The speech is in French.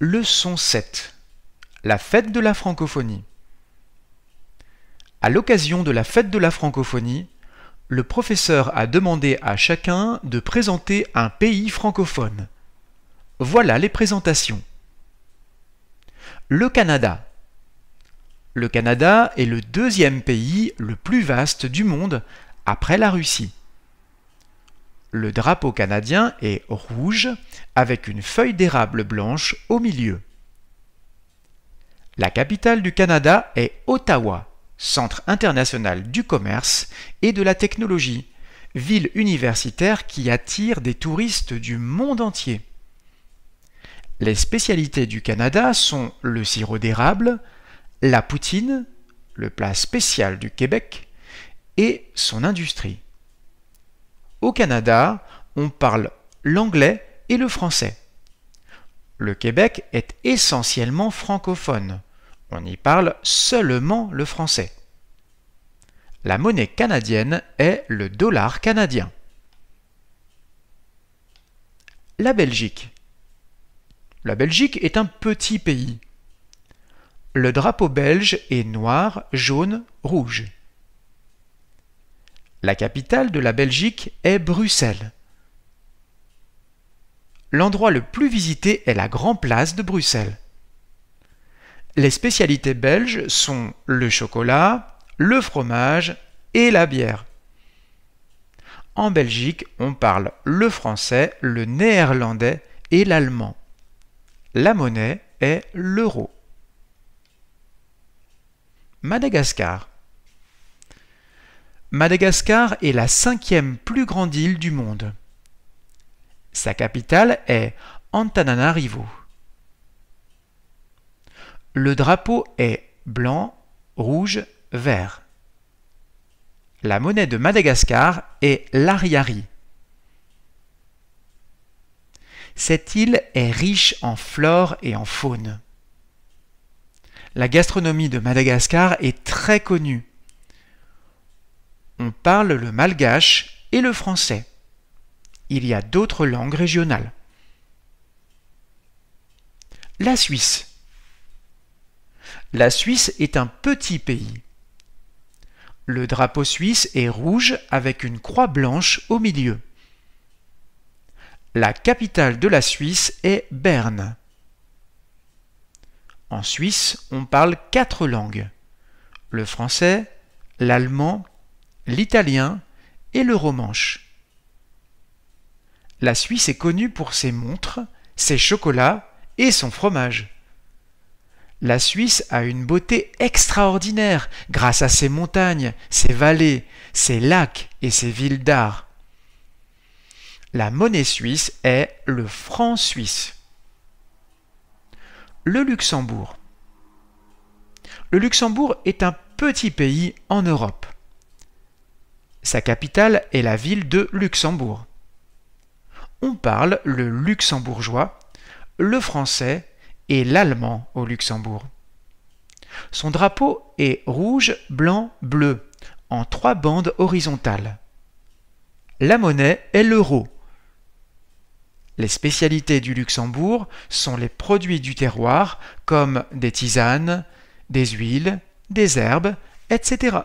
Leçon 7. La fête de la francophonie. À l'occasion de la fête de la francophonie, le professeur a demandé à chacun de présenter un pays francophone. Voilà les présentations. Le Canada. Le Canada est le deuxième pays le plus vaste du monde après la Russie. Le drapeau canadien est rouge avec une feuille d'érable blanche au milieu. La capitale du Canada est Ottawa, centre international du commerce et de la technologie, ville universitaire qui attire des touristes du monde entier. Les spécialités du Canada sont le sirop d'érable, la poutine, le plat spécial du Québec et son industrie. Au Canada, on parle l'anglais et le français. Le Québec est essentiellement francophone. On y parle seulement le français. La monnaie canadienne est le dollar canadien. La Belgique. La Belgique est un petit pays. Le drapeau belge est noir, jaune, rouge. La capitale de la Belgique est Bruxelles. L'endroit le plus visité est la Grand Place de Bruxelles. Les spécialités belges sont le chocolat, le fromage et la bière. En Belgique, on parle le français, le néerlandais et l'allemand. La monnaie est l'euro. Madagascar. Madagascar est la cinquième plus grande île du monde. Sa capitale est Antananarivo. Le drapeau est blanc, rouge, vert. La monnaie de Madagascar est l'ariari. Cette île est riche en flore et en faune. La gastronomie de Madagascar est très connue on parle le malgache et le français. Il y a d'autres langues régionales. La Suisse. La Suisse est un petit pays. Le drapeau suisse est rouge avec une croix blanche au milieu. La capitale de la Suisse est Berne. En Suisse, on parle quatre langues. Le français, l'allemand, l'italien et le romanche. La Suisse est connue pour ses montres, ses chocolats et son fromage. La Suisse a une beauté extraordinaire grâce à ses montagnes, ses vallées, ses lacs et ses villes d'art. La monnaie suisse est le franc suisse. Le Luxembourg. Le Luxembourg est un petit pays en Europe. Sa capitale est la ville de Luxembourg. On parle le luxembourgeois, le français et l'allemand au Luxembourg. Son drapeau est rouge, blanc, bleu, en trois bandes horizontales. La monnaie est l'euro. Les spécialités du Luxembourg sont les produits du terroir comme des tisanes, des huiles, des herbes, etc.